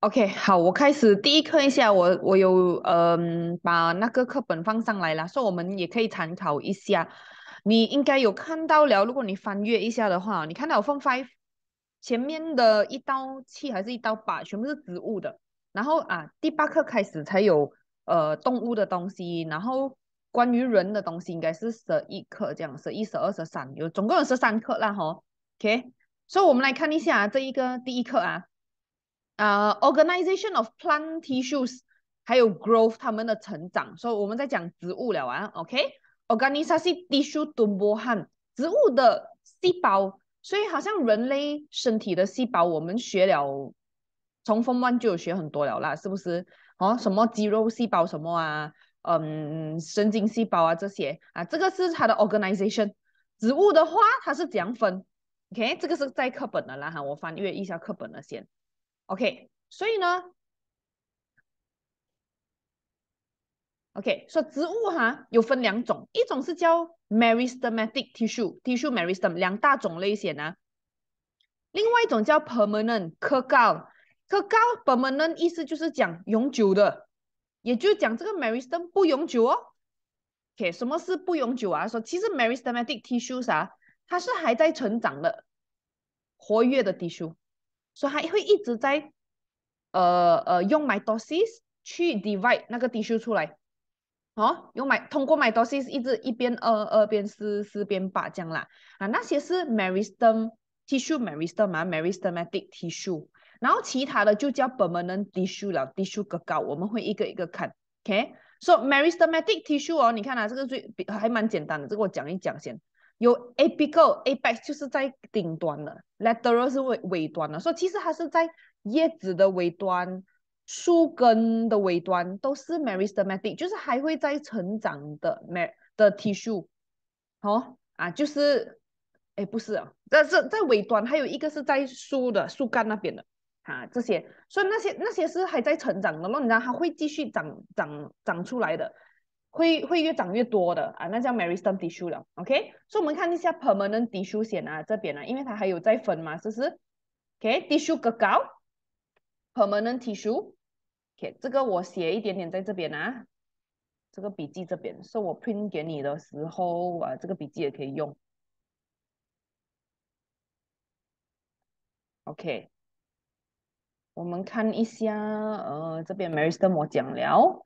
OK，好，我开始第一课一下，我我有嗯把那个课本放上来了，所以我们也可以参考一下。你应该有看到了，如果你翻阅一下的话，你看到我放 five 前面的一刀七还是一刀八，全部是植物的。然后啊，第八课开始才有呃动物的东西，然后关于人的东西应该是十一课这样，十一、十二、十三，有总共有十三课啦，吼。OK，所以我们来看一下这一个第一课啊。啊，organization of plant tissues，还有 growth 它们的成长，所以我们在讲植物了啊，OK？organization tissue 多 a 汉，植物的细胞，所以好像人类身体的细胞，我们学了从 Form One 就学很多了啦，是不是？哦，什么肌肉细胞什么啊，嗯，神经细胞啊这些啊，这个是它的 organization。植物的话，它是讲分 o k 这个是在课本的啦哈，我翻阅一下课本的先。OK，所以呢，OK，说植物哈有分两种，一种是叫 meristematic tissue，tissue meristem 两大种类型啊，另外一种叫 permanent，可高可高 permanent 意思就是讲永久的，也就是讲这个 meristem 不永久哦。OK，什么是不永久啊？说其实 meristematic tissue 啥，它是还在成长的，活跃的 tissue。所以它会一直在，呃呃，用 mitosis 去 divide 那个 tissue 出来，哦，用买通过 mitosis 一直一边二二变四四变八这样啦，啊，那些是 meristem tissue meristem 嘛 meristematic tissue，然后其他的就叫 permanent tissue 了 tissue 个高，我们会一个一个看，OK？So meristematic tissue 哦，你看啊，这个最还蛮简单的，这个我讲一讲先。有 apical apex 就是在顶端的 l a t e r a l 是尾尾端的，所以其实它是在叶子的尾端、树根的尾端都是 meristematic，就是还会在成长的 mer 的 tissue。哦啊，就是哎不是啊，这是在尾端，还有一个是在树的树干那边的啊这些，所以那些那些是还在成长的，然后它会继续长长长出来的。会会越长越多的啊，那叫 meristem tissue 了，OK。所以我们看一下 permanent tissue 险啊，这边啊，因为它还有再分嘛，是不是？OK，tissue 个高，permanent tissue，OK，这个我写一点点在这边啊，这个笔记这边，所以我 print 给你的时候啊，这个笔记也可以用。OK，我们看一下呃这边 meristem 我讲了。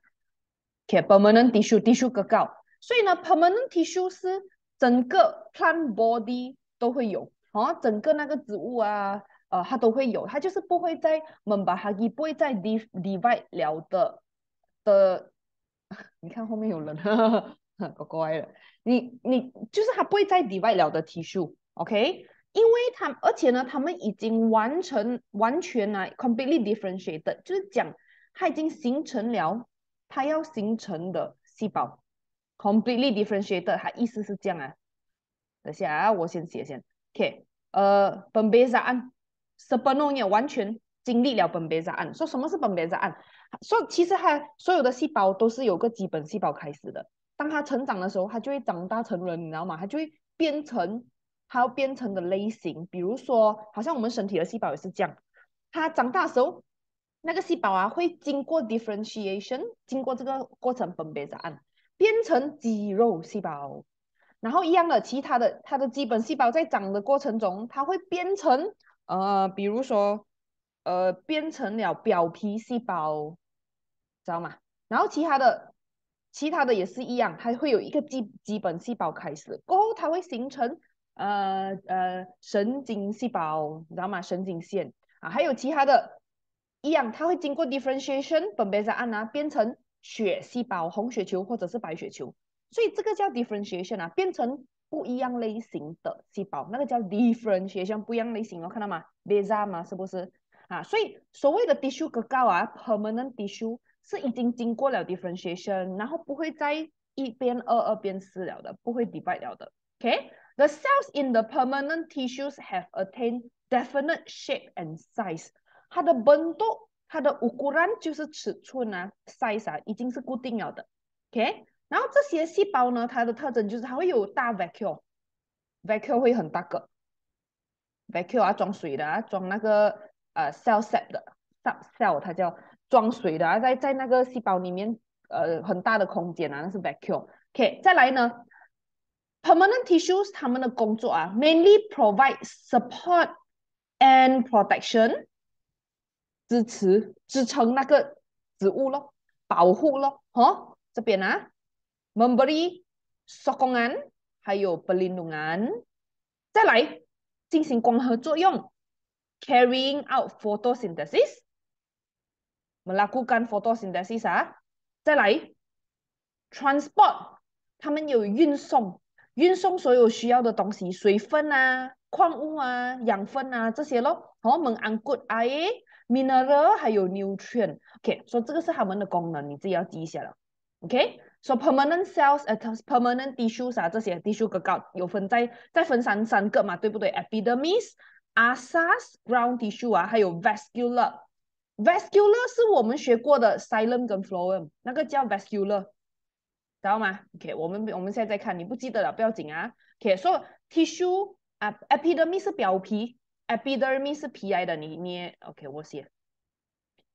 o 且 permanent tissue，tissue 个个，所以呢，permanent t i s s u e 是整个 plant body 都会有，啊，整个那个植物啊，呃，它都会有，它就是不会在分吧，它不会在 divide 聊的的，你看后面有人了，怪乖了，你你就是它不会在 divide 聊的 tissue，OK，因为它而且呢，它们已经完成完全啊，completely differentiated，就是讲它已经形成了。它要形成的细胞，completely differentiated，它意思是这样啊。等下，啊，我先写先。OK，呃，本贝扎案，斯 n 诺 a 完全经历了本贝扎案。说什么是本贝扎案？说其实它所有的细胞都是有个基本细胞开始的。当它成长的时候，它就会长大成人，你知道吗？它就会变成它要变成的类型。比如说，好像我们身体的细胞也是这样。它长大时候。那个细胞啊，会经过 differentiation，经过这个过程，分别案，变成肌肉细胞，然后一样的，其他的它的基本细胞在长的过程中，它会变成呃，比如说呃，变成了表皮细胞，知道吗？然后其他的其他的也是一样，它会有一个基基本细胞开始，过后它会形成呃呃神经细胞，你知道吗？神经线啊，还有其他的。一样，它会经过 differentiation，本贝沙安呢变成血细胞、红血球或者是白血球，所以这个叫 differentiation 啊，变成不一样类型的细胞，那个叫 differentiation，不一样类型，有看到吗？贝沙嘛，是不是啊？所以所谓的 tissue 结啊，permanent tissue 是已经经过了 differentiation，然后不会再一边二二边四了的，不会 divide 了的。o k the cells in the permanent tissues have attained definite shape and size. 它的温度，它的 u k 量就是尺寸啊，size 啊，已经是固定了的。OK，然后这些细胞呢，它的特征就是它会有大 vacuole，vacuole 会很大个，vacuole 啊装水的，啊，装那个呃 cell sap 的，subcell 它叫装水的，啊，在在那个细胞里面呃很大的空间啊，那是 vacuole。OK，再来呢，permanent tissues 它们的工作啊，mainly provide support and protection。支持、支撑那个植物咯，保护咯，吼，这边啊，membrane、s k o n g a n 还有 pelindungan，再来进行光合作用，carrying out photosynthesis，melakukan photosynthesis 啊，再来 transport，他们有运送、运送所有需要的东西，水分啊、矿物啊、养分啊这些咯，吼，memanggil 阿耶。Mineral 还有 Nutrient，OK，说这个是它们的功能，你自己要记下了。OK，so o Permanent cells，at p e r m a n e n t tissues 啊，这些 tissue 可有分在，再分三三个嘛，对不对？Epidermis、Asas ground tissue 啊，还有 Vascular，Vascular 是我们学过的 s i l e t 跟 phloem，那个叫 Vascular，知道吗？OK，我们我们现在看，你不记得了不要紧啊。OK，以 tissue 啊，Epidermis 是表皮。epidermis 是皮癌的，你面 o k 我写。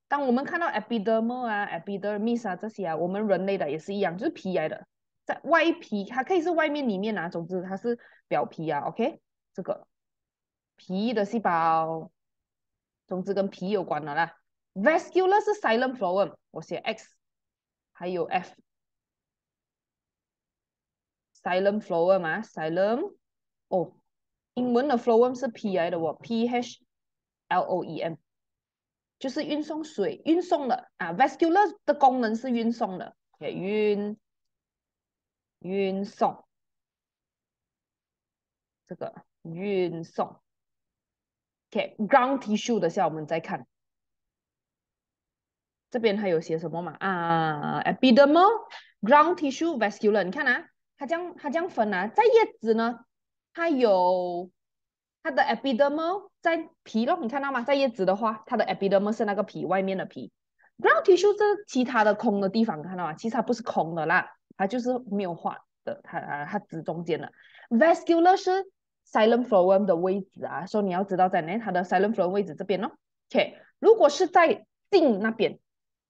当我们看到 e p i d e r m i l 啊，epidermis 啊这些啊，我们人类的也是一样，就是皮癌的，在外皮，它可以是外面、里面啊，总之它是表皮啊，OK，这个皮的细胞，总之跟皮有关的啦。Vascular 是 s i l e n t flower，我写 X，还有 f s i l e n t flower 嘛 s i l e n t 哦。英文的 phloem 是 p I 的，哦 p h l o e m，就是运送水，运送的啊。Vascular 的功能是运送的，OK a y 运运送这个运送。OK ground tissue 的下我们再看，这边还有些什么嘛？啊，epidermal、ground tissue、vascular，你看啊，它将它将分啊，在叶子呢。它有它的 epidermal 在皮咯，你看到吗？在叶子的话，它的 epidermal 是那个皮外面的皮。Ground tissue 是其他的空的地方，看到吗？其实它不是空的啦，它就是没有画的，它啊它指中间的。Vascular 是 s i l e t phloem 的位置啊，所以你要知道在哪，它的 s i l e t phloem 位置这边哦。OK，如果是在茎那边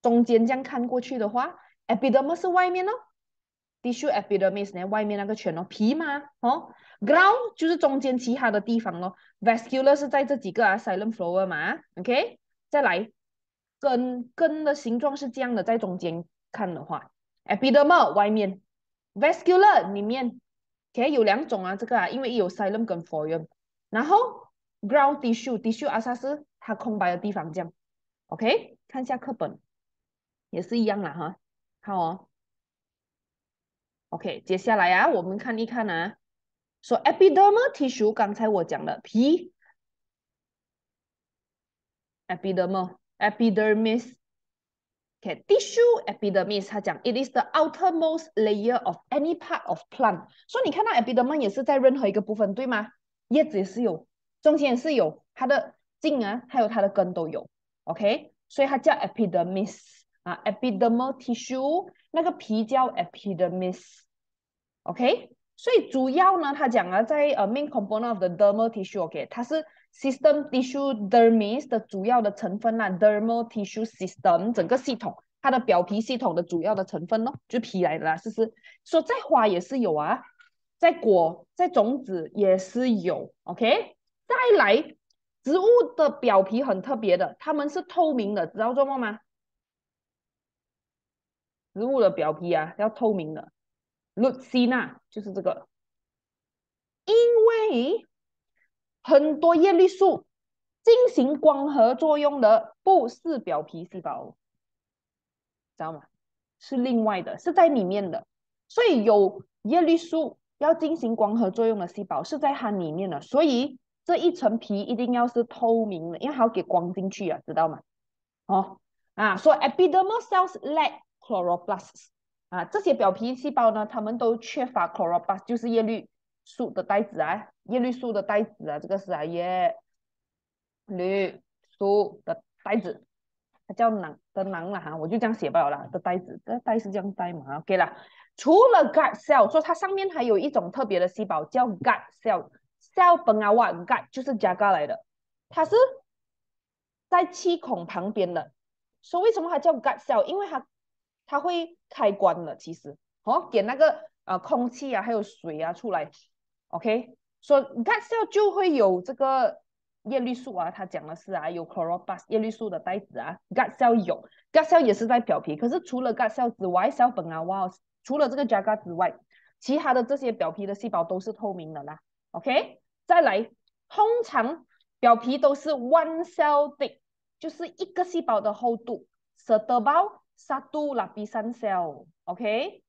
中间这样看过去的话，epidermal 是外面咯。Tissue epidermis 呢，外面那个圈哦，皮嘛，哦，ground 就是中间其他的地方咯，vascular 是在这几个啊 s i l e n t flower 嘛，OK，再来，根根的形状是这样的，在中间看的话，epidermal 外面，vascular 里面，OK 有两种啊，这个啊，因为有 s i l e n t 跟 f o r e i g n 然后 ground tissue tissue 阿啥是它空白的地方这样 o k 看一下课本，也是一样啦哈，好哦。OK，接下来啊，我们看一看啊，说 epidermal tissue，刚才我讲了皮，epidermal，epidermis，OK，tissue epidermis，他讲，it is the outermost layer of any part of plant。以你看到 epidermal 也是在任何一个部分，对吗？叶子也是有，中间也是有，它的茎啊，还有它的根都有，OK，所以它叫 epidermis。啊，epidermal tissue 那个皮叫 epidermis，OK，所以主要呢，他讲了在呃 main component of the dermal tissue，OK，它是 system tissue dermis 的主要的成分啦，dermal tissue system 整个系统，它的表皮系统的主要的成分咯，就皮来的啦，是不是？说再花也是有啊，在果在种子也是有，OK，再来，植物的表皮很特别的，它们是透明的，知道做么吗？植物的表皮啊，要透明的。露西娜就是这个，因为很多叶绿素进行光合作用的不是表皮细胞，知道吗？是另外的，是在里面的。所以有叶绿素要进行光合作用的细胞是在它里面的。所以这一层皮一定要是透明的，因为它要给光进去啊，知道吗？哦啊，所以 epidermal cells lack。chloroplasts 啊，这些表皮细胞呢，它们都缺乏 c h l o r o p a s t s 就是叶绿素的袋子啊，叶绿素的袋子啊，这个是啊叶绿素的袋子，它叫囊的囊了哈，我就这样写不了了，的袋子的袋是这样带嘛，OK 啦。除了 g u t cell，说它上面还有一种特别的细胞叫 g u t cell，cell 分啊 g u a 就是加过来的，它是在气孔旁边的。说为什么它叫 g u t cell？因为它它会开关了，其实哦，给那个啊空气啊，还有水啊出来。OK，说你看 cell 就会有这个叶绿素啊，它讲的是啊有 chloroplast 叶绿素的袋子啊，cell 有 cell 也是在表皮，可是除了 cell 之外，cell 粉啊，哇，除了这个 j a g a 之外，其他的这些表皮的细胞都是透明的啦。OK，再来，通常表皮都是 one cell thick，就是一个细胞的厚度，cell 胞。萨杜拉比三 cell，OK，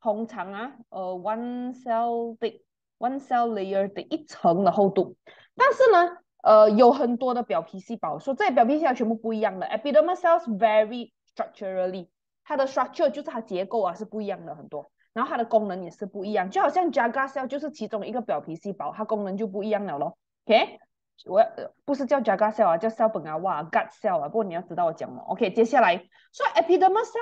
通常啊，呃，one cell 的 one cell layer 的一层的厚度，但是呢，呃，有很多的表皮细胞，所以这些表皮细胞全部不一样的。Epidermal cells vary structurally，它的 structure 就是它结构啊是不一样的很多，然后它的功能也是不一样，就好像 Jaga cell 就是其中一个表皮细胞，它功能就不一样了咯。OK，我不是叫 jaga cell 啊，叫 cell 本啊，哇 g o t cell 啊。不过你要知道我讲了，OK，接下来说、s e p i d e m i l cell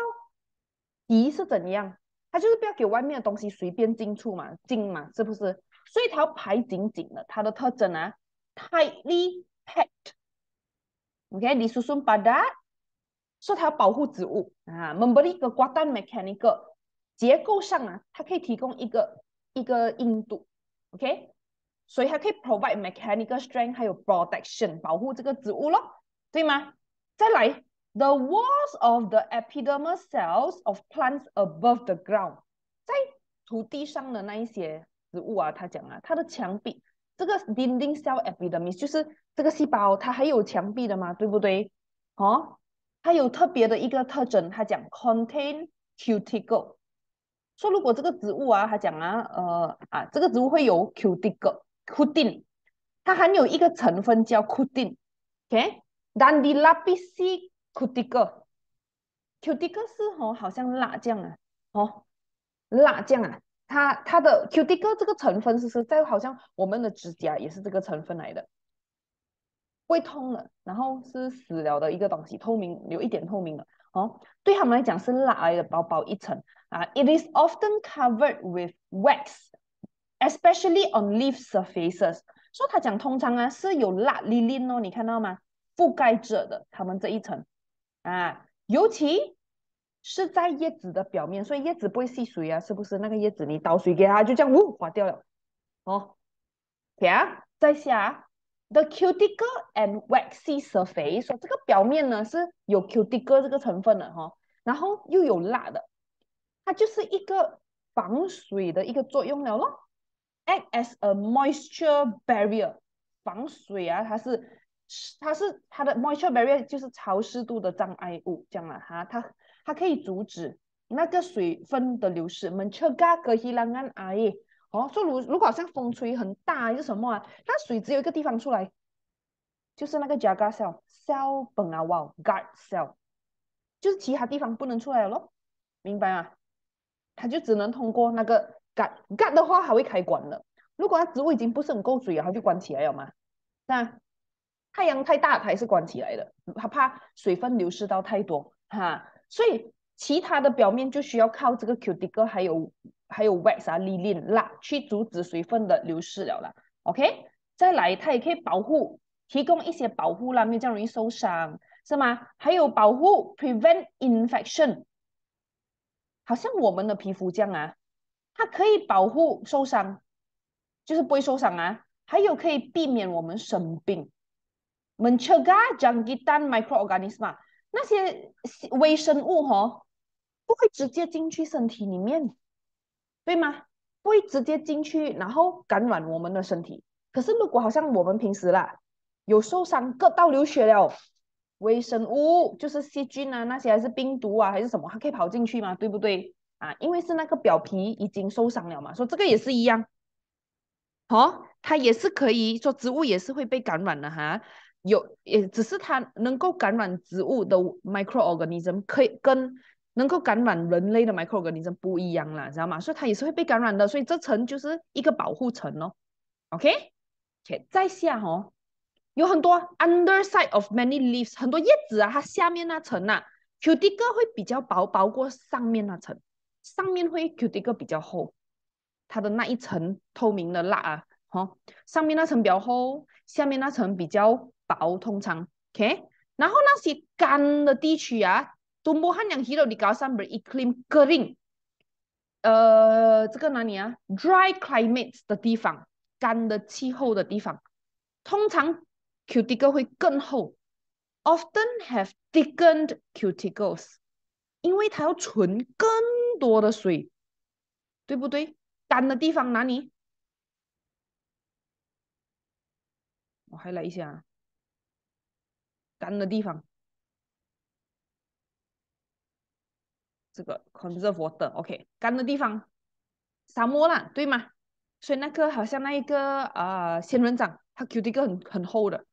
皮是怎样？它就是不要给外面的东西随便进出嘛，进嘛，是不是？所以它要排紧紧的，它的特征啊，tightly packed。OK，你说说把 t h a t 说它要保护植物啊，membrane 个 g u mechanical 结构上啊，它可以提供一个一个硬度。OK，所以它可以 provide mechanical strength，还有 protection，保护这个植物咯，对吗？再来，the walls of the epidermal cells of plants above the ground，在土地上的那一些植物啊，他讲啊，它的墙壁，这个 l i d i n g cell epidermis 就是这个细胞，它还有墙壁的嘛，对不对？哦，它有特别的一个特征，它讲 contain cuticle，说如果这个植物啊，他讲啊，呃啊，这个植物会有 cuticle。c o t i n 它含有一个成分叫 c o t i n o k d a n d i l a p i s i cuticle，cuticle 是哦，好像辣酱啊，哦，辣酱啊，它它的 cuticle 这个成分是在好像我们的指甲也是这个成分来的，会痛了，然后是死了的一个东西，透明有一点透明的哦，对他们来讲是辣哎的薄薄一层啊，It is often covered with wax。especially on leaf surfaces，所以它讲通常啊是有蜡粒 n 哦，你看到吗？覆盖着的它们这一层，啊，尤其是在叶子的表面，所以叶子不会吸水啊，是不是？那个叶子你倒水给它，就这样呜滑掉了，好，啊，再下 the cuticle and waxy surface，说这个表面呢是有 cuticle 这个成分的哈，然后又有蜡的，它就是一个防水的一个作用了咯。Act as a moisture barrier，防水啊，它是，它是它的 moisture barrier 就是潮湿度的障碍物，讲了哈，它它可以阻止那个水分的流失。门车嘎格希拉干阿耶，哦，说如如果像风吹很大还是什么啊，那水只有一个地方出来，就是那个夹嘎 cell cell 本啊，哇，guard cell，就是其他地方不能出来了，明白啊？它就只能通过那个。干干的话还会开关了，如果它植物已经不是很够水，然后就关起来了嘛。那太阳太大，它也是关起来的，它怕水分流失到太多哈。所以其他的表面就需要靠这个 cuticle 还有还有 wax 啊、l i l i n 啦去阻止水分的流失了啦。OK，再来它也可以保护，提供一些保护啦，没有这样容易受伤是吗？还有保护，prevent infection，好像我们的皮肤这样啊。它可以保护受伤，就是不会受伤啊。还有可以避免我们生病。门齿盖将鸡蛋、microorganism 那些微生物哈，不会直接进去身体里面，对吗？不会直接进去，然后感染我们的身体。可是如果好像我们平时啦，有受伤，割到流血了，微生物就是细菌啊，那些还是病毒啊，还是什么，它可以跑进去嘛，对不对？啊，因为是那个表皮已经受伤了嘛，说这个也是一样，哦，它也是可以说植物也是会被感染的哈，有，也只是它能够感染植物的 microorganism 可以跟能够感染人类的 microorganism 不一样啦，知道吗？所以它也是会被感染的，所以这层就是一个保护层哦。OK，OK，再下哦，有很多 underside of many leaves，很多叶子啊，它下面那层呐，cuticle 会比较薄，薄过上面那层。上面会 cuticle 比较厚，它的那一层透明的蜡啊，哈、上面那层比较厚，下面那层比较薄，通常 OK。然后那些干的地区啊，东部汉阳、西罗的高山不是 c l i m green，呃，这个哪里啊？dry climate s 的地方，干的气候的地方，通常 cuticle 会更厚，often have t i c k e n e d cuticles。因为它要存更多的水，对不对？干的地方哪里？我还来一下，干的地方，这个 conserve water，OK，干的地方，沙漠啦，对吗？所以那个好像那一个啊，仙人掌，它球体个很很厚的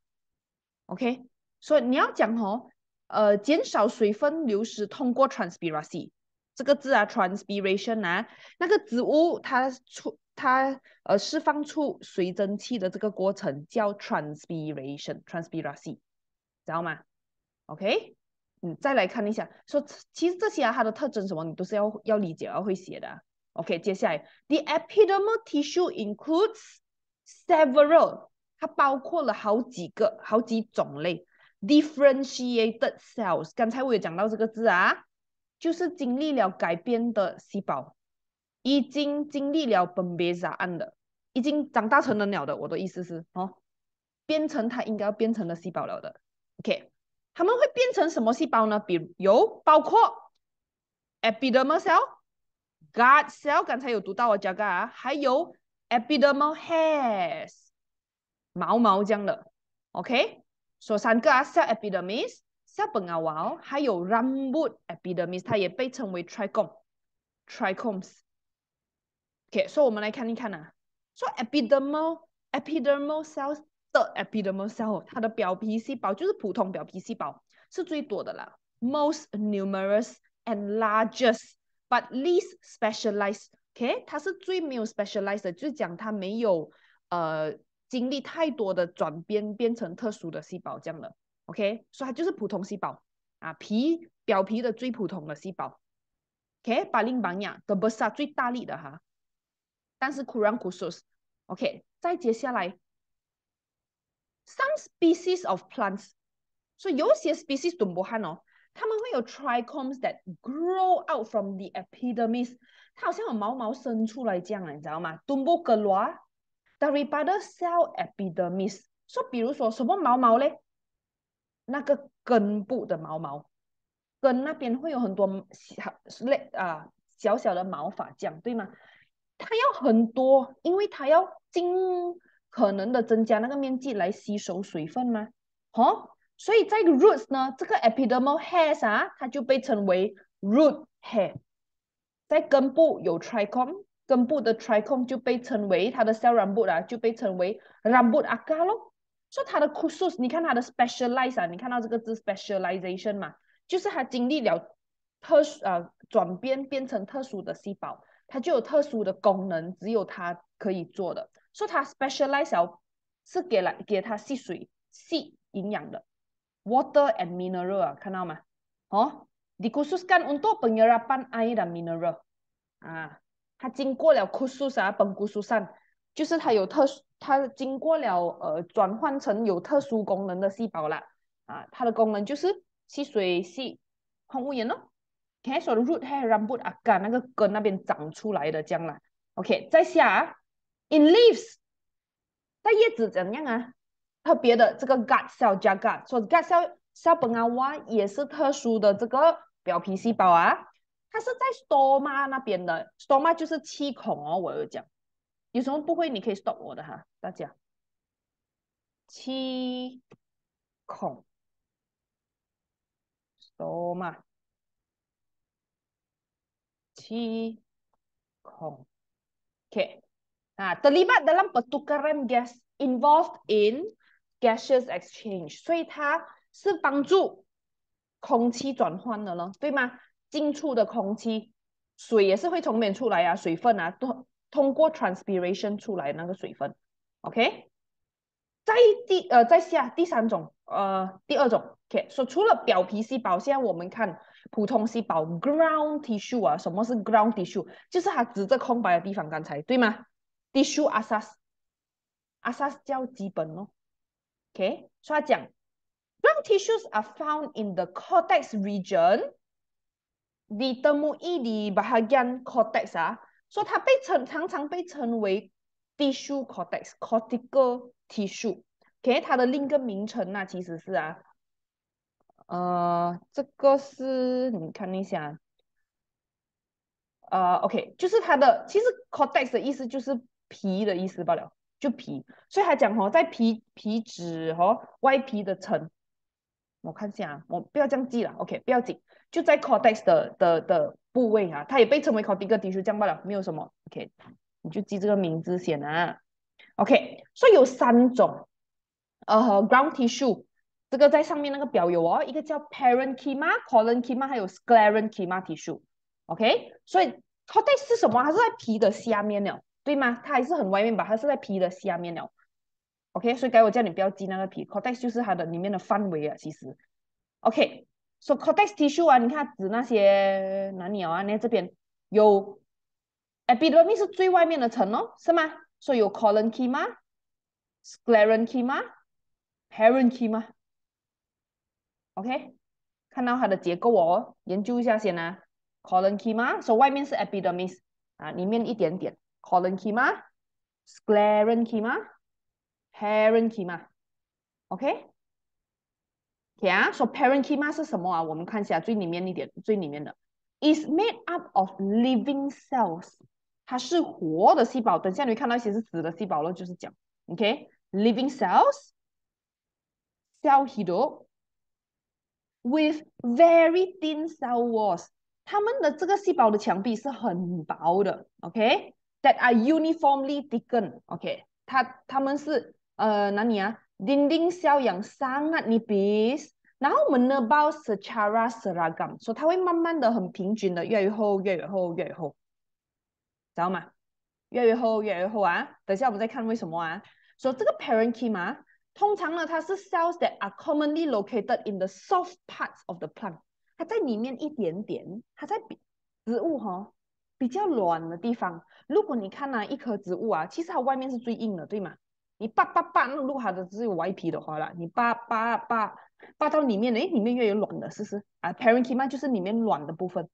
，OK，所以你要讲哦。呃，减少水分流失通过 t r a n s p i r a c y 这个字啊，transpiration 啊，那个植物它出它呃释放出水蒸气的这个过程叫 t r a n s p i r a t i o n t r a n s p i r a c y 知道吗？OK，嗯，再来看一下，说其实这些啊，它的特征什么，你都是要要理解要会写的。OK，接下来，the epidermal tissue includes several，它包括了好几个好几种类。Differentiated cells，刚才我也讲到这个字啊，就是经历了改变的细胞，已经经历了本别杂案的，已经长大成了鸟的。我的意思是，哦，变成它应该要变成了细胞了的。OK，他们会变成什么细胞呢？比如有包括 epidermal cell，guard cell，刚才有读到我讲噶啊，还有 epidermal hairs，毛毛这样的。OK。说三个啊，cell epidermis，cell 毛哦，还有 rambut epidermis，它也被称为 trichom，trichomes。OK，so 我们来看一看啊，说 epidermal epidermal cells，the epidermal cell，它的表皮细胞就是普通表皮细胞，是最多的啦，most numerous and largest，but least specialized。OK，它是最没有 specialized，就是讲它没有，呃。经历太多的转变，变成特殊的细胞这样了。OK，所以它就是普通细胞啊，皮表皮的最普通的细胞。OK，巴 a l i n g b a a 最大力的哈，但是 k u r a n k u s s OK，再接下来，some species of plants，所以有些 species 植物哦，它们会有 trichomes that grow out from the epidermis，它好像有毛毛生出来这样你知道吗 t u m b d a r i p i d a r cell epidermis，说比如说什么毛毛嘞？那个根部的毛毛，根那边会有很多小类啊小小的毛发浆对吗？它要很多，因为它要尽可能的增加那个面积来吸收水分吗？哦，所以在 roots 呢，这个 epidermal hairs 啊，它就被称为 root hair，在根部有 trichome。根部的 trichome 就被称为它的 cell rambut 啊，就被称为 rambut 阿卡咯。所以它的 kusus，你看它的 s p e c i a l i z e 啊，你看到这个字 specialization 嘛，就是它经历了特殊啊转变，变成特殊的细胞，它就有特殊的功能，只有它可以做的。所以它 specialized 是给了给它吸水吸营养的，water and mineral 啊，看到吗？哦，dikhususkan untuk penyerapan air dan mineral，啊。它经过了枯树啥，本枯树啥，就是它有特，殊，它经过了呃转换成有特殊功能的细胞啦。啊，它的功能就是吸水、系矿物质盐咯。看手的 root 还有 r a m b u t a g 那个根那边长出来的这样啦。o k 在下 in leaves，在叶子怎样啊？特别的这个 g u t r d cell j g u t 所以 g u t r d cell c e l l b e n 也是特殊的这个表皮细胞啊。它是在 stoma r 那边的，stoma r 就是气孔哦。我有讲，有什么不会你可以 stop 我的哈，大家。气孔，stoma，r 气孔，OK，啊，terlibat dalam pertukaran gas involved in gaseous exchange，所以它是帮助空气转换的了，对吗？近出的空气，水也是会从面出来啊，水分啊，通通过 transpiration 出来那个水分，OK？在第呃，在下第三种呃，第二种，OK？说除了表皮细胞，现在我们看普通细胞 ground tissue 啊，什么是 ground tissue？就是它指这空白的地方，刚才对吗？Tissue a s s s s 阿 s 叫基本咯，OK？说讲 ground tissues are found in the cortex region。被定义的，bahagian cortex 啊，说它被称，常常被称为 tissue cortex, cortical tissue. OK，它的另一个名称呐，其实是啊，呃，这个是，你看一下，呃，OK，就是它的，其实 cortex 的意思就是皮的意思罢了，就皮。所以它讲吼，在皮皮脂吼，外皮的层。我看一下啊，我不要这样记了，OK，不要紧。就在 cortex 的的的部位啊，它也被称为 cortical tissue，罢了，没有什么。OK，你就记这个名字先啊。OK，所以有三种，呃，ground tissue，这个在上面那个表有哦，一个叫 parenchyma、c o l o e n k i m a 还有 sclerenchyma tissue。OK，所以 cortex 是什么？它是在皮的下面了，对吗？它还是很外面吧？它是在皮的下面了。OK，所以该我叫你不要记那个皮，cortex 就是它的里面的范围啊，其实。OK。So cortex tissue 啊，你看指那些哪里有啊？你看这边有 e p i d h e m i u 是最外面的层哦，是吗？所以有 c o l o n k c e m a s c l e r e n c h y m a p a r e n t c h y m a OK，看到它的结构哦，研究一下先啊。c o l o n k c e m a 所以外面是 e p i d h e m i u 啊，里面一点点 c o l o n k c e m a s c l e r e n c h y m a p a r e n t c h y m a OK。Yeah, so parenchyma 是什么啊？我们看一下最里面一点，最里面的 made up of living cells，它是活的细胞。等下你会看到一些是死的细胞了，就是讲 OK，living、okay? cells, cell hero with very thin cell walls，它们的这个细胞的墙壁是很薄的，OK，that、okay? are uniformly thickened，OK，、okay? 它它们是呃哪里啊？dinding sel yang sangat nipis 然后我们呢，包 s a chara seragam，说它会慢慢的、很平均的，越来越厚、越来越厚、越来越厚，知道吗？越来越厚、越来越厚啊！等下我们再看为什么啊？说这个 parenchyma，通常呢它是 cells that are commonly located in the soft parts of the plant，它在里面一点点，它在比植物哈比较软的地方。如果你看啊，一棵植物啊，其实它外面是最硬的，对吗？你扒扒扒，那果它的只有外皮的话啦，你扒扒扒。发到里面哎，里面又有卵的，试试啊。Parenchyma 就是里面卵的部分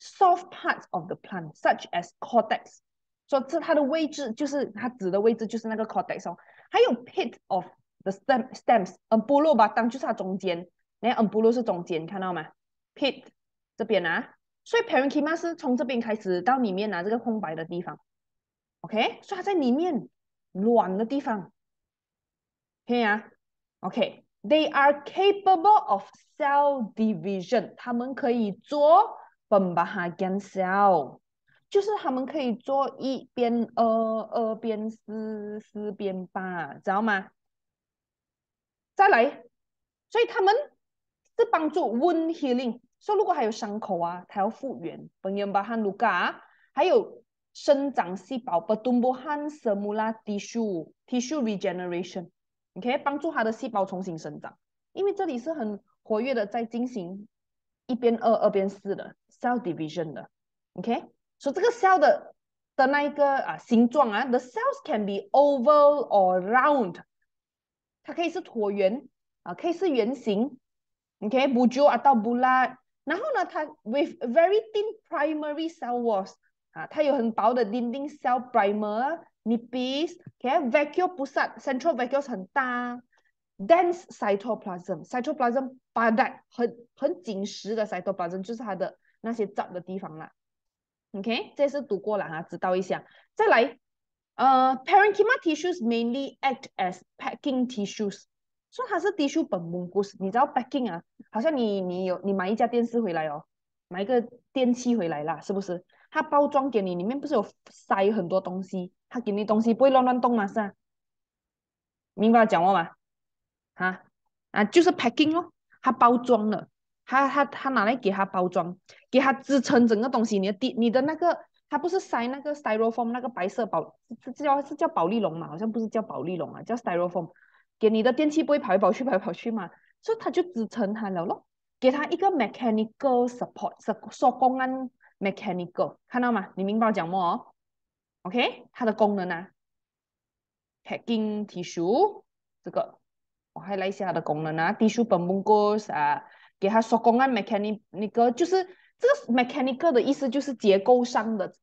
，soft parts of the plant such as cortex，说这它的位置就是它指的位置就是那个 cortex 哦。还有 pit of the stem stems，嗯，菠萝吧，当就是它中间，哎，嗯，菠萝是中间，看到吗？pit 这边啊，所以 parenchyma 是从这边开始到里面啊，这个空白的地方，OK，所以它在里面卵的地方，可以啊 o k They are capable of cell division. 他们可以做分 c 哈 l l 就是他们可以做一边二二边四四边八，知道吗？再来，所以他们是帮助 wound healing. 说如果还有伤口啊，它要复原本人巴哈卢嘎，还有生长细胞 p 东 r 汉 u 穆拉 tissue tissue regeneration. 可以帮助它的细胞重新生长，因为这里是很活跃的，在进行一边二、二边四的 cell division 的。OK，所以这个 cell 的的那一个啊形状啊，the cells can be oval or round，它可以是椭圆啊，可以是圆形，OK，b u 啊 u atau bulat。然后呢，它 with very thin primary cell walls，啊，它有很薄的 d i n d i n cell primer。你比，o k a v a c u o l 不是 central vacuole 很大，dense cytoplasm，cytoplasm 较大，很很紧实的 cytoplasm 就是它的那些脏的地方啦。okay，这是读过了哈，知道一下。再来，呃，parenchyma tissues mainly act as packing tissues，所以它是 tissue 本蒙古，你知道 packing 啊？好像你你有你买一家电视回来哦，买一个电器回来啦，是不是？它包装给你里面不是有塞很多东西？他给你东西不会乱乱动吗？是啊，明白讲我吗？哈啊，就是 packing 咯，他包装了，他他他拿来给他包装，给他支撑整个东西。你的底你的那个，他不是塞那个 styrofoam 那个白色保，是叫是叫保利龙嘛？好像不是叫保利龙啊，叫 styrofoam。给你的电器不会跑来跑去跑来跑去嘛？所以他就支撑它了咯，给他一个 mechanical support，是说公安 mechanical，看到吗？你明白讲哦？OK，它的功能呢 p a c k i n g tissue，这个，我还来一下它的功能呢。Tissue b e m b u n g o s 啊，给它手工按 mechanical，那个就是这个 mechanical 的意思就是结构上的，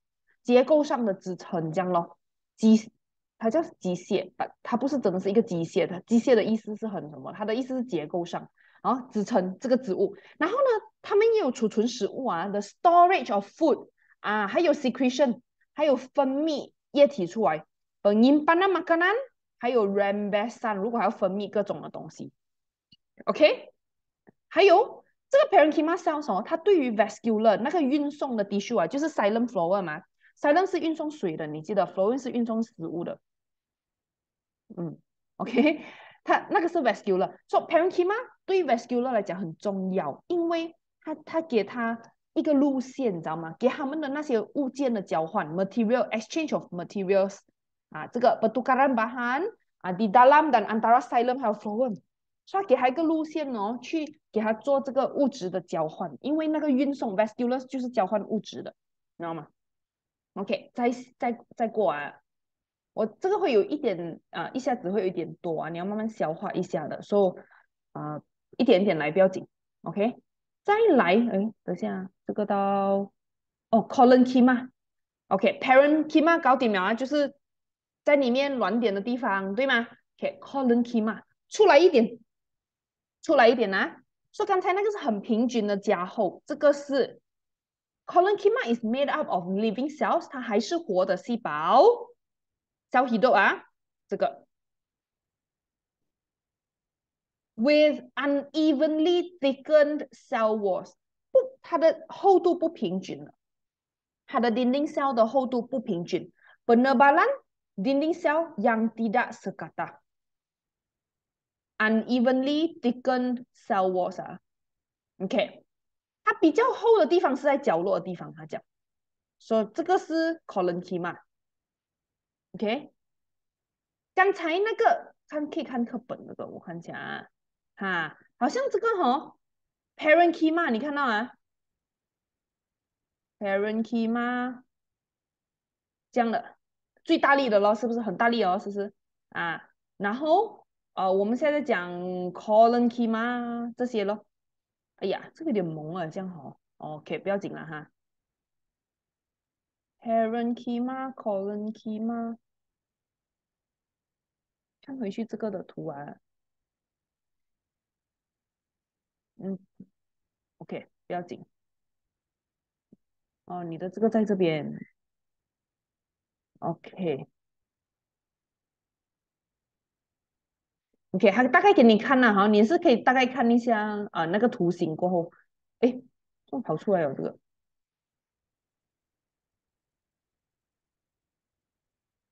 结构上的支撑这样咯。机，它叫机械，它它不是真的是一个机械，它机械的意思是很什么？它的意思是结构上，啊，支撑这个植物。然后呢，它们也有储存食物啊，the storage of food 啊，还有 secretion。还有分泌液体出来，把 impana makanan，还有 renbason，如果还要分泌各种的东西，OK？还有这个 parenchyma cell 什么，它对于 vascular 那个运送的 tissue 啊，就是 xylem flower 嘛，xylem 是运送水的，你记得，flower 是运送食物的。嗯，OK？它那个是 vascular，所以 parenchyma 对于 vascular 来讲很重要，因为它它给它。一个路线，你知道吗？给他们的那些物件的交换，material exchange of materials，啊，这个 pertukaran bahan，啊，di dalam dan antara selum 还有 flour，所以给他一个路线哦，去给他做这个物质的交换，因为那个运送 v e s t i b u l a r 就是交换物质的，你知道吗？OK，再再再过啊，我这个会有一点啊，一下子会有一点多啊，你要慢慢消化一下的，所以啊，一点点来，不要紧。OK，再来，哎，等下。个到哦 colon kima。OK，parent、okay, kima 搞点苗啊，就是在里面软点的地方，对吗？OK，colon、okay, kima 出来一点，出来一点啊。所、so, 以刚才那个是很平均的加厚，这个是 colon kima is made up of living cells，它还是活的细胞。小喜豆啊，这个 with unevenly thickened cell walls。它的厚度不平均，它的 lining cell 的厚度不平均。Perlebaran lining cell yang tidak serata。Unevenly thickened cell walls 啊。OK，它比较厚的地方是在角落的地方。他讲，说这个是 collenchyma。OK，刚才那个看可以看课本那个，我看起来，哈，好像这个吼。Parent k e m a 你看到啊？Parent k e y m a 样的，最大力的咯，是不是很大力哦？是不是啊？然后呃，我们现在讲 c o l o n k e m a 这些咯。哎呀，这个有点萌啊，这样好 o k 不要紧了哈。Parent k e m a c o l o n k e m a 看回去这个的图啊。嗯。OK，不要紧。哦，你的这个在这边。OK，OK，他大概给你看了。哈，你是可以大概看一下啊，那个图形过后，哎，怎么跑出来了这个。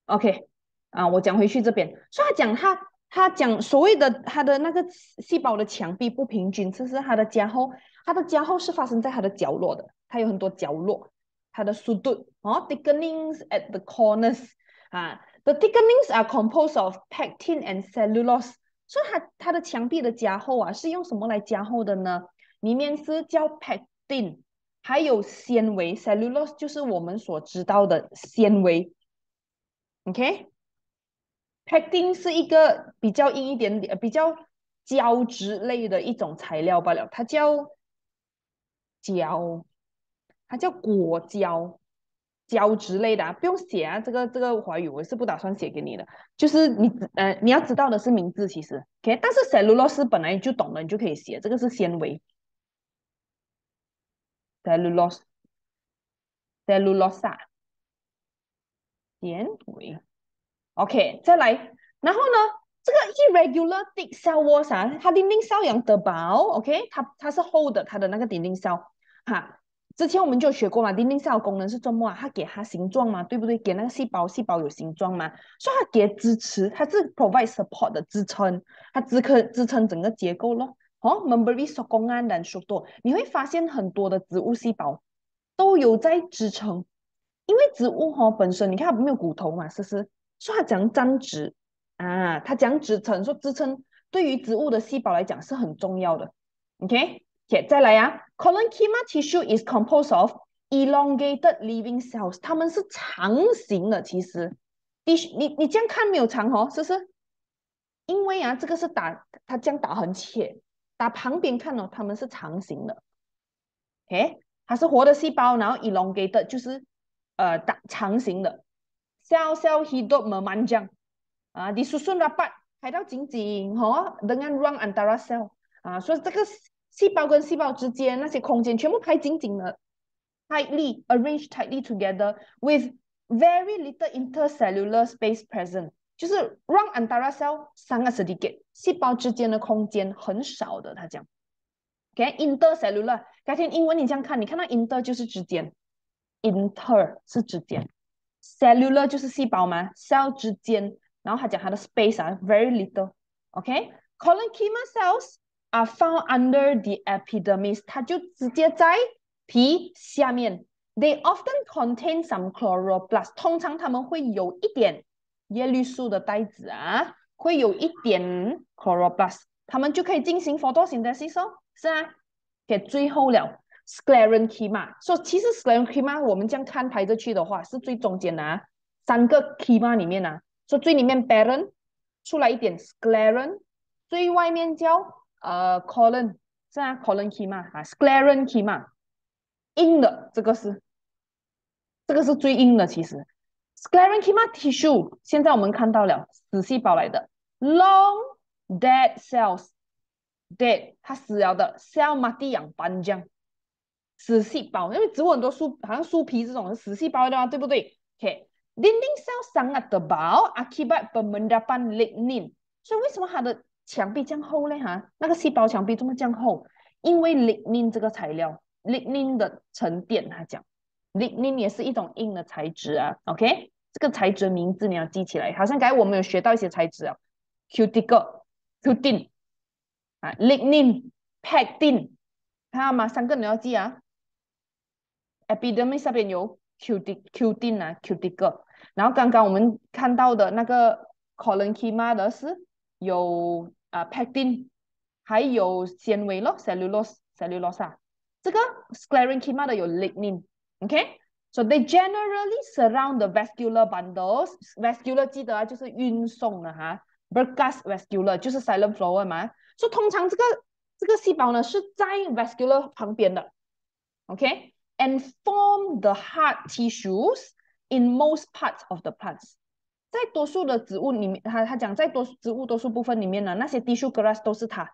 OK，啊，我讲回去这边，说讲他。它讲所谓的它的那个细胞的墙壁不平均，这是它的加厚。它的加厚是发生在它的角落的，它有很多角落，它的速度哦，thickening s at the corners 啊，the thickening s are composed of pectin and cellulose。所以它它的墙壁的加厚啊，是用什么来加厚的呢？里面是叫 pectin，还有纤维，cellulose 就是我们所知道的纤维。OK。p e c i n 是一个比较硬一点点、比较胶质类的一种材料罢了，它叫胶，它叫果胶胶质类的啊，不用写啊，这个这个华语我是不打算写给你的，就是你呃你要知道的是名字，其实，OK，但是 cellulose 本来就懂了，你就可以写，这个是纤维 cellulose，cellulosa，纤维。OK，再来，然后呢？这个 irregular thick cell walls 啊，它的丁细胞得薄，OK？它它是厚的，它的那个，cell, 哈。之前我们就学过嘛，丁丁细胞功能是做么啊？它给它形状嘛，对不对？给那个细胞，细胞有形状嘛，所以它给支持，它是 provide support 的支撑，它支可支撑整个结构咯。哦，memberi sokongan dan s u 你会发现很多的植物细胞都有在支撑，因为植物哈本身你看它没有骨头嘛，是不是？说讲支撑啊，它讲支撑，说支撑对于植物的细胞来讲是很重要的。OK，且再来呀。c o l o n c h y m a tissue is composed of elongated living cells。它们是长形的。其实，你你你这样看没有长哦，是不是？因为啊，这个是打它这样打很浅，打旁边看哦，它们是长形的。OK，它是活的细胞，然后 elongated 就是呃打长形的。Sel sel hidup memanjang，啊，disusun rapat, 开到紧紧，吼，dengan ruang antara sel，啊，所以这个细胞跟细胞之间那些空间全部排紧紧的，tightly arranged tightly together with very little intercellular space present，就是 r u n g antara c e l l 三个字的给，细胞之间的空间很少的，他讲，k intercellular，改天英文你这样看，你看到 inter 就是之间，inter 是之间。Cellular 就是细胞嘛，cell 之间，然后他讲他的 space 啊，very little，OK，colonic h y m a cells are found under the epidermis，它就直接在皮下面。They often contain some chloroplast，通常他们会有一点叶绿素的袋子啊，会有一点 chloroplast，他们就可以进行 photosynthesis 哦，是啊，给最后了。Sclerenchyma，说其实 Sclerenchyma 我们这样看排着去的话，是最中间的三个 m a 里面啊，说最里面 b a r r n e 出来一点 Scleren，最外面叫呃 c o l o n 是啊 c o l o n c h m a 啊 Sclerenchyma 硬的这个是，这个是最硬的其实 Sclerenchyma tissue 现在我们看到了死细胞来的 long dead cells，dead 它死掉的 cell mati yang panjang。死细胞，因为植物很多树，好像树皮这种死细胞的嘛，对不对？Okay，dinding sel sangat tebal akibat permendapan lignin，所以为什么它的墙壁这样厚呢？哈，那个细胞墙壁怎么这样厚？因为 lignin 这个材料，lignin 的沉淀，他讲 lignin 也是一种硬的材质啊。o k 这个材质名字你要记起来，好像刚才我们有学到一些材质啊，cuticle，cutin，啊，lignin，pactin，看到吗？三个你要记啊。e p i d e m i s 下边有 cutin、cutin 啊、cuticle，然后刚刚我们看到的那个 collenchyma 的有啊 pectin，还有纤维咯 cellulose、cellulose 啊，这个 sclerenchyma 的有 lignin，OK，so Okay? they generally surround the vascular bundles，vascular 记得啊就是运送的哈，berkas vascular 就是 c y l i n d r i c a 嘛，所以通常这个这个细胞呢是在 vascular 旁边的，OK。And form the hard tissues in most parts of the plants。在多数的植物里面，他他讲在多植物多数部分里面呢，那些 tissue grass 都是它，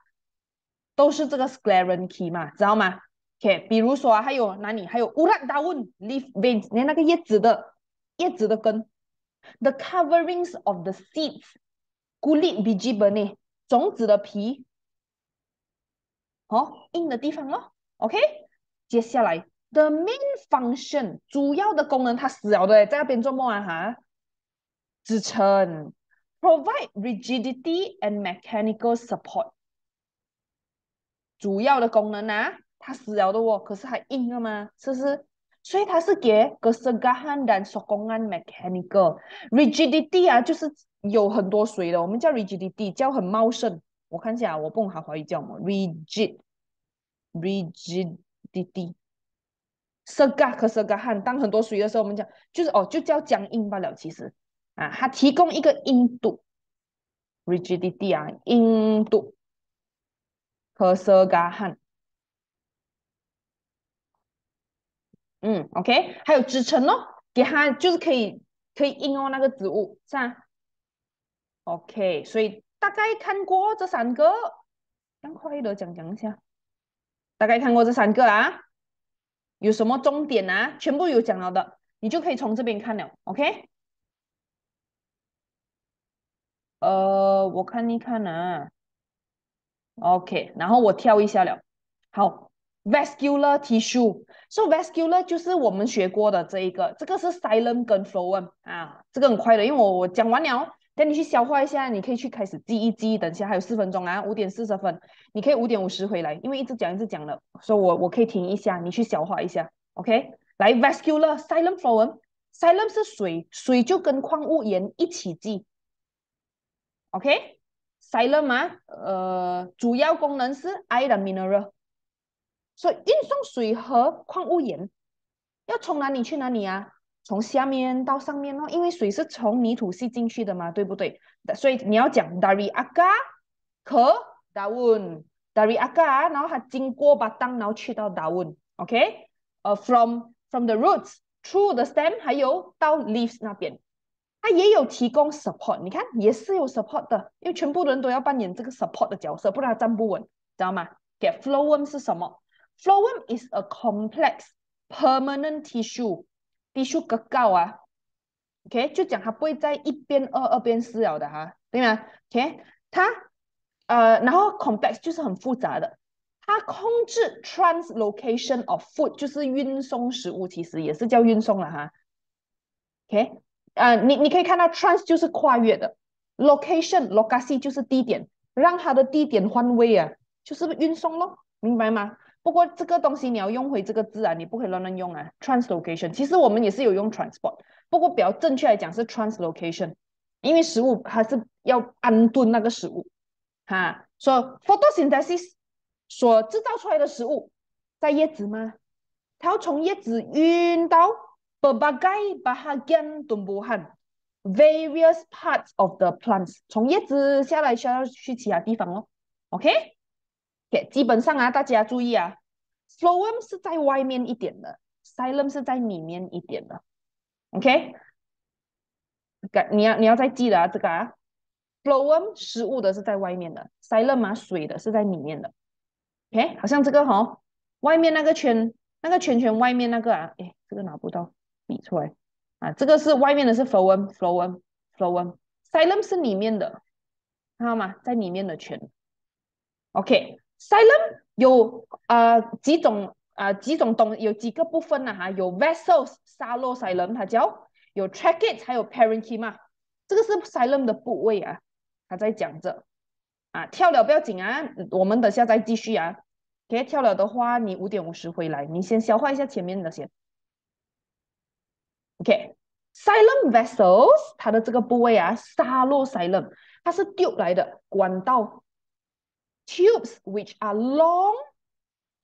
都是这个 s c l e r e n c h y 嘛，知道吗？OK，比如说啊，还有哪里？还有 uran d a r w n leaf veins，连那个叶子的叶子的根，the coverings of the seeds，孤立笔记本 e 种子的皮，好硬的地方哦 OK，接下来。The main function 主要的功能，它死了的在那边做么啊？哈，支撑，provide rigidity and mechanical support。主要的功能呐，它死了的哦，可是还硬了吗？是不是？所以它是给个 segahan dan sokongan mechanical rigidity 啊，就是有很多水的，我们叫 rigidity，叫很茂盛。我看一下，我不用好华语叫么？rigid，rigidity。色嘎和色嘎汗，当很多水的时候，我们讲就是哦，就叫僵硬罢了。其实啊，它提供一个硬度，rigidity 啊，硬度和色嘎汗。嗯，OK，还有支撑哦，给它就是可以可以应用那个植物，是吧？OK，所以大概看过这三个，赶快的讲讲一下，大概看过这三个啊。有什么终点啊？全部有讲了的，你就可以从这边看了，OK？呃，我看一看啊。o k 然后我跳一下了，好，vascular tissue。So vascular 就是我们学过的这一个，这个是 silent 跟 f l o w n 啊，这个很快的，因为我我讲完了。等你去消化一下，你可以去开始记一记。等一下还有四分钟啊，五点四十分，你可以五点五十回来，因为一直讲一直讲了，说我我可以停一下，你去消化一下。OK，来 vascular s i l e n t flow。s i l e n t 是水，水就跟矿物盐一起记。o k s y l e n t 吗？呃，主要功能是 i r o n mineral，所以运送水和矿物盐要从哪里去哪里啊？从下面到上面咯，因为水是从泥土吸进去的嘛，对不对？所以你要讲 dari a g a 和 daun dari a k a 然后它经过把 a 然后去到 daun，OK？呃，from from the roots through the stem，还有到 leaves 那边，它也有提供 support，你看也是有 support 的，因为全部人都要扮演这个 support 的角色，不然它站不稳，知道吗？Get phloem w 是什么 f l o w e m is a complex permanent tissue。低数个高啊，OK，就讲它不会在一边二二边四了的哈，对吗？OK，它呃，然后 complex 就是很复杂的，它控制 translocation of food 就是运送食物，其实也是叫运送了哈。OK，呃，你你可以看到 trans 就是跨越的，location location 就是地点，让它的地点换位啊，就是运送咯，明白吗？不过这个东西你要用回这个字啊，你不可以乱乱用啊。Translocation，其实我们也是有用 transport，不过比较正确来讲是 translocation，因为食物还是要安顿那个食物。哈，说 photosynthesis 所制造出来的食物在叶子吗？它要从叶子运到 berbagai bahagian u a various parts of the plants，从叶子下来需要去其他地方哦。OK。给基本上啊，大家注意啊 f l a m 是在外面一点的，silence 是在里面一点的。OK，你要你要再记得啊，这个啊 f l a m 食物的是在外面的，silence 嘛水的是在里面的。OK，好像这个哦，外面那个圈，那个圈圈外面那个啊，哎，这个拿不到，比出来啊，这个是外面的是 flame，flame，flame，silence 是里面的，看到吗？在里面的圈。OK。s i l l u m 有啊几种啊几种东有几个部分啊哈有 vessels 沙漏 s i l l u m 它叫有 trachea 才有 parenchyma 这个是 s i l u m 的部位啊它在讲着啊跳了不要紧啊我们等下再继续啊 OK 跳了的话你五点五十回来你先消化一下前面的先。o k s i l e u m vessels 它的这个部位啊沙漏 s i l u m 它是丢来的管道。Tubes which are long,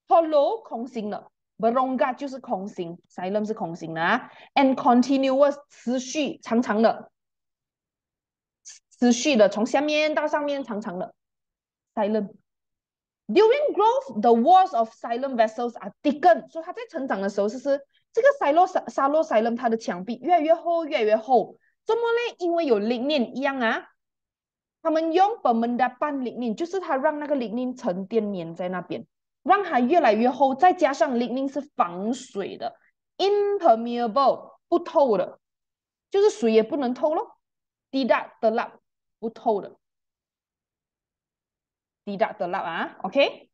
hollow, 空心的 b a r o n g g a 就是空心，Xylem 是空心的啊 And continuous, 持续长长的，持续的从下面到上面长长的，Xylem. During growth, the walls of xylem vessels are thickened. 所以它在成长的时候，就是这个筛落筛落筛落，它的墙壁越来越厚，越来越厚。怎么嘞？因为有 lignin 一样啊。他们用本门的半凝凝，就是他让那个凝凝沉淀粘在那边，让它越来越厚。再加上凝凝是防水的 （impermeable，不透的），就是水也不能透咯，滴答的啦，不透的，滴答的啦啊，OK。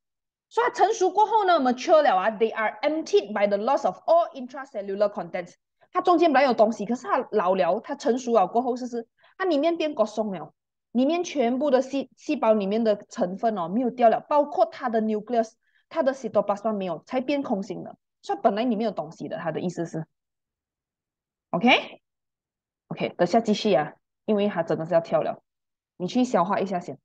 所以成熟过后呢，mature 了啊，they are emptied by the loss of all intracellular contents。它中间本来有东西，可是它老了，它成熟了过后，是不是它里面变骨松了？里面全部的细细胞里面的成分哦，没有掉了，包括它的 nucleus，它的细胞核没有，才变空心的，所以本来里面有东西的，他的意思是，OK，OK，等下继续啊，因为他真的是要跳了，你去消化一下先。